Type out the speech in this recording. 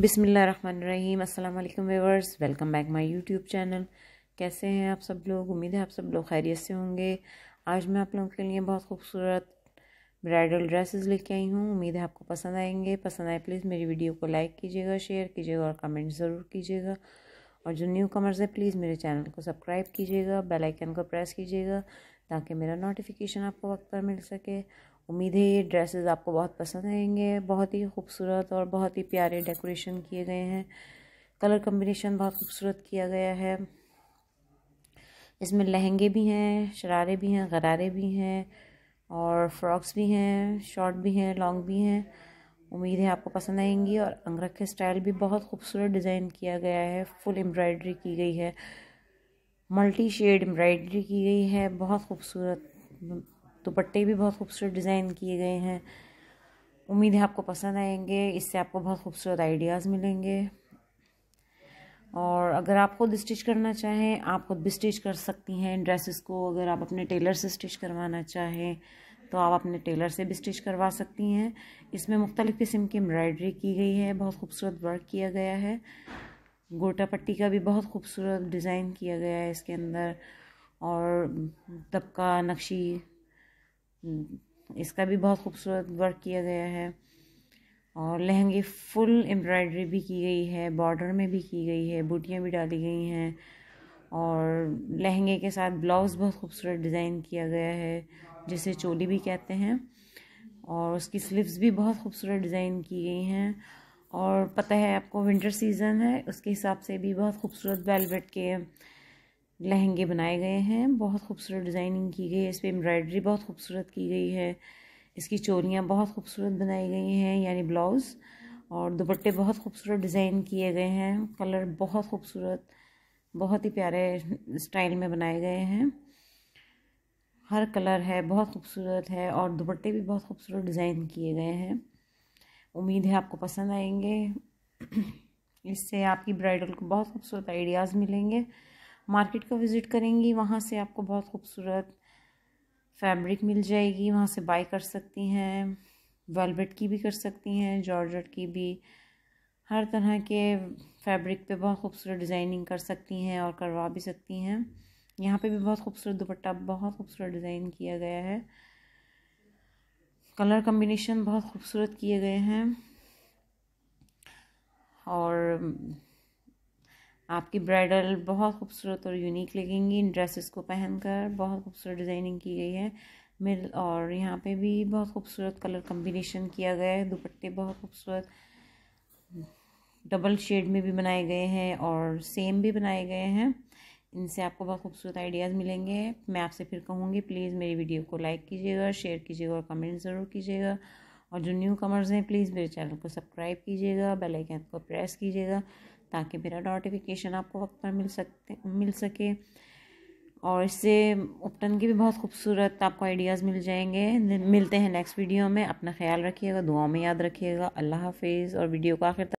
अस्सलाम वालेकुम viewers welcome back my YouTube channel कैसे हैं आप सब लोग उम्मीद है आप सब लोग खैरियत से होंगे आज मैं आप लोगों के लिए बहुत खूबसूरत ब्राइडल ड्रेसेस लेके आई हूँ उम्मीद है आपको पसंद आएंगे पसंद आए प्लीज़ मेरी वीडियो को लाइक कीजिएगा शेयर कीजिएगा और कमेंट ज़रूर कीजिएगा और जो न्यू कमर्स है प्लीज़ मेरे चैनल को सब्सक्राइब कीजिएगा बेलाइकन को प्रेस कीजिएगा ताकि मेरा नोटिफिकेशन आपको वक्त पर मिल सके उम्मीद है ये ड्रेसेस आपको बहुत पसंद आएंगे बहुत ही खूबसूरत और बहुत ही प्यारे डेकोरेशन किए गए हैं कलर कम्बिनेशन बहुत खूबसूरत किया गया है इसमें लहंगे भी हैं शरारे भी हैं गरारे भी हैं और फ्रॉक्स भी हैं शॉर्ट भी हैं लॉन्ग भी हैं उम्मीद है आपको पसंद आएंगी और के स्टाइल भी बहुत खूबसूरत डिज़ाइन किया गया है फुल एम्ब्रॉयडरी की गई है मल्टी शेड एम्ब्रॉयडरी की गई है बहुत खूबसूरत दुपट्टे तो भी बहुत खूबसूरत डिज़ाइन किए गए हैं उम्मीद है आपको पसंद आएंगे इससे आपको बहुत खूबसूरत आइडियाज़ मिलेंगे और अगर आप खुद स्टिच करना चाहें आप खुद भी स्टिच कर सकती हैं ड्रेसेस को अगर आप अपने टेलर से स्टिच करवाना चाहें तो आप अपने टेलर से भी स्टिच करवा सकती हैं इसमें मुख्तलिफ़ किस्म की एम्ब्रॉयडरी की गई है बहुत खूबसूरत वर्क किया गया है गोटा पट्टी का भी बहुत खूबसूरत डिज़ाइन किया गया है इसके अंदर और तबका नक्शी हम्म, इसका भी बहुत खूबसूरत वर्क किया गया है और लहंगे फुल एम्ब्रॉयडरी भी की गई है बॉर्डर में भी की गई है बूटियाँ भी डाली गई हैं और लहंगे के साथ ब्लाउज़ बहुत खूबसूरत डिज़ाइन किया गया है जिसे चोली भी कहते हैं और उसकी स्लीव्स भी बहुत खूबसूरत डिज़ाइन की गई हैं और पता है आपको विंटर सीज़न है उसके हिसाब से भी बहुत खूबसूरत वेलवेट के लहंगे बनाए गए हैं बहुत खूबसूरत डिज़ाइनिंग की गई है इस पर एम्ब्रॉयडरी बहुत खूबसूरत की गई है इसकी चोलियाँ बहुत खूबसूरत बनाई गई हैं यानी ब्लाउज़ और दुपट्टे बहुत खूबसूरत डिज़ाइन किए गए हैं कलर बहुत खूबसूरत बहुत ही प्यारे स्टाइल में बनाए गए हैं हर कलर है बहुत खूबसूरत है और दुपट्टे भी बहुत खूबसूरत डिज़ाइन किए गए हैं उम्मीद है आपको पसंद आएंगे इससे आपकी ब्राइडल को बहुत खूबसूरत आइडियाज़ मिलेंगे मार्केट का विज़िट करेंगी वहाँ से आपको बहुत खूबसूरत फैब्रिक मिल जाएगी वहाँ से बाई कर सकती हैं वेलवेट की भी कर सकती हैं जॉर्जट की भी हर तरह के फैब्रिक पे बहुत खूबसूरत डिज़ाइनिंग कर सकती हैं और करवा भी सकती हैं यहाँ पे भी बहुत खूबसूरत दुपट्टा बहुत खूबसूरत डिज़ाइन किया गया है कलर कम्बिनेशन बहुत खूबसूरत किए गए हैं और आपकी ब्राइडल बहुत खूबसूरत और यूनिक लगेंगी इन ड्रेसेस को पहनकर बहुत खूबसूरत डिज़ाइनिंग की गई है मिल और यहाँ पे भी बहुत खूबसूरत कलर कम्बिनेशन किया गया है दुपट्टे बहुत खूबसूरत डबल शेड में भी बनाए गए हैं और सेम भी बनाए गए हैं इनसे आपको बहुत खूबसूरत आइडियाज़ मिलेंगे मैं आपसे फिर कहूँगी प्लीज़ मेरी वीडियो को लाइक कीजिएगा शेयर कीजिएगा और कमेंट ज़रूर कीजिएगा और जो न्यू कमर्स हैं प्लीज़ मेरे चैनल को सब्सक्राइब कीजिएगा बेल आइकन को प्रेस कीजिएगा ताकि मेरा नोटिफिकेशन आपको वक्त पर मिल सकते मिल सके और इससे उपटन की भी बहुत खूबसूरत आपको आइडियाज़ मिल जाएंगे मिलते हैं नेक्स्ट वीडियो में अपना ख्याल रखिएगा दुआ में याद रखिएगा अल्लाह हाफिज़ और वीडियो को आखिर